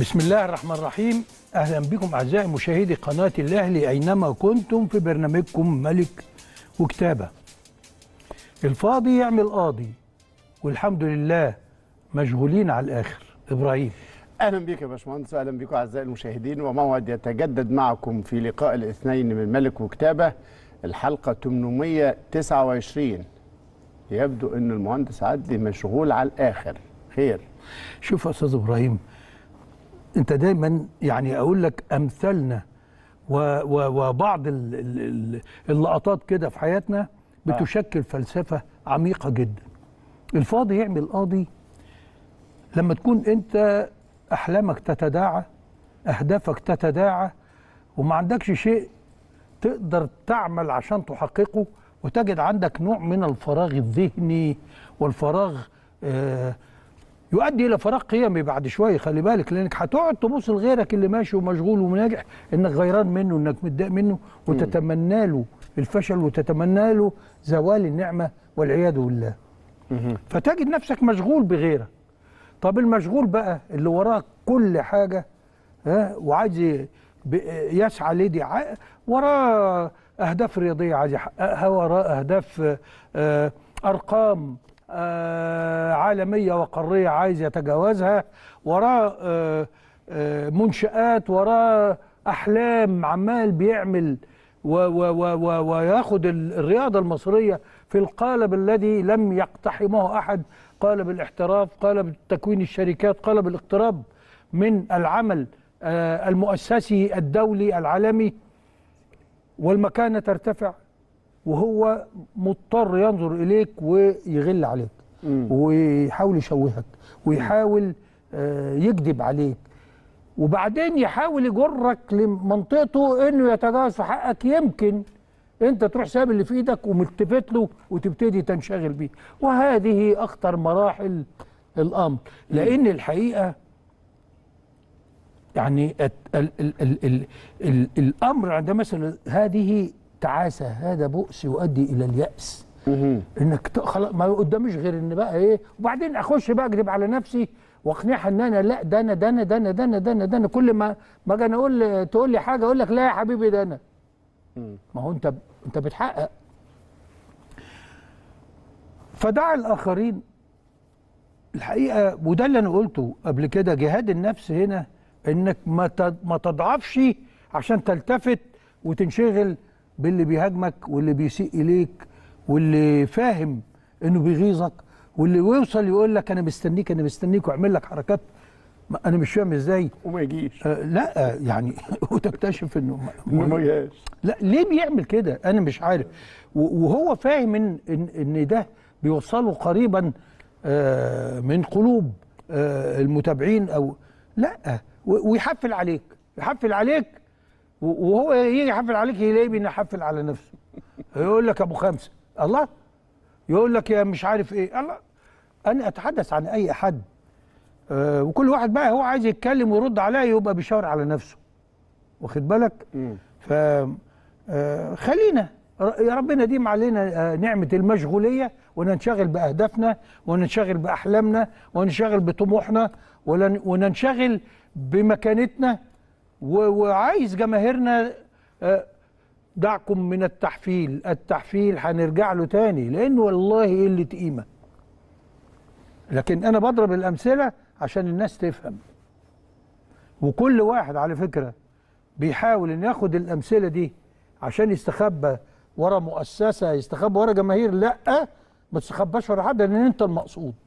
بسم الله الرحمن الرحيم اهلا بكم اعزائي مشاهدي قناه الاهلي اينما كنتم في برنامجكم ملك وكتابه الفاضي يعمل يعني قاضي والحمد لله مشغولين على الاخر ابراهيم اهلا بك يا باشمهندس اهلا بكم اعزائي المشاهدين وموعد يتجدد معكم في لقاء الاثنين من ملك وكتابه الحلقه 829 يبدو ان المهندس عدلي مشغول على الاخر خير شوف يا استاذ ابراهيم انت دايما يعني اقول لك امثالنا وبعض اللقطات كده في حياتنا آه. بتشكل فلسفه عميقه جدا الفاضي يعمل قاضي لما تكون انت احلامك تتداعى اهدافك تتداعى وما عندكش شيء تقدر تعمل عشان تحققه وتجد عندك نوع من الفراغ الذهني والفراغ آه يؤدي الى فراغ قيمي بعد شويه خلي بالك لانك هتقعد تبص لغيرك اللي ماشي ومشغول وناجح انك غيران منه انك متضايق منه وتتمنى له الفشل وتتمنى له زوال النعمه والعياذ بالله. فتجد نفسك مشغول بغيرك. طب المشغول بقى اللي وراك كل حاجه ها وعايز يسعى لدي وراه اهداف رياضيه عايز يحققها وراه اهداف آه، ارقام آه، عالمية وقارية عايز يتجاوزها وراه آه، آه، منشآت وراه أحلام عمال بيعمل وياخد الرياضة المصرية في القالب الذي لم يقتحمه أحد قالب الاحتراف قالب تكوين الشركات قالب الاقتراب من العمل المؤسسي الدولي العالمي والمكانة ترتفع وهو مضطر ينظر اليك ويغل عليك مم. ويحاول يشوهك ويحاول آه يكذب عليك وبعدين يحاول يجرك لمنطقته انه يتجاوز في حقك يمكن انت تروح ساب اللي في ايدك وملتفت له وتبتدي تنشغل بيه وهذه اخطر مراحل الامر لان الحقيقه يعني الـ الـ الـ الـ الـ الامر عند مثلا هذه التعاسه هذا بؤس يؤدي الى الياس انك خلاص ما قداميش غير ان بقى ايه وبعدين اخش بقى اكذب على نفسي واقنعها ان انا لا ده انا ده انا ده انا ده انا ده انا ده انا كل ما ما اجي اقول تقول لي حاجه اقول لك لا يا حبيبي ده انا ما هو انت انت بتحقق فدع الاخرين الحقيقه وده اللي انا قلته قبل كده جهاد النفس هنا انك ما ما تضعفش عشان تلتفت وتنشغل باللي بيهاجمك واللي بيسيء اليك واللي فاهم انه بيغيظك واللي يوصل يقول لك انا مستنيك انا مستنيك واعمل لك حركات انا مش فاهم ازاي وما يجيش آه لا آه يعني وتكتشف انه ما يجيش لا ليه بيعمل كده انا مش عارف وهو فاهم ان ان, إن ده بيوصله قريبا آه من قلوب آه المتابعين او لا ويحفل عليك يحفل عليك وهو يجي يحفل عليك يلاقيه بينحفل على نفسه يقول لك ابو خمسه الله يقول لك يا مش عارف ايه الله انا اتحدث عن اي حد آه وكل واحد بقى هو عايز يتكلم ويرد عليا يبقى بيشاور على نفسه واخد بالك ف آه، خلينا يا ربنا يديم علينا آه، نعمه المشغوليه وننشغل باهدافنا وننشغل باحلامنا وننشغل بطموحنا وننشغل بمكانتنا وعايز جماهيرنا آه، دعكم من التحفيل التحفيل هنرجع له تاني لان والله قله قيمه لكن انا بضرب الامثله عشان الناس تفهم وكل واحد على فكره بيحاول ان ياخد الامثله دي عشان يستخبى ورا مؤسسه يستخبى ورا جماهير لا ما تستخباش ورا حد لان انت المقصود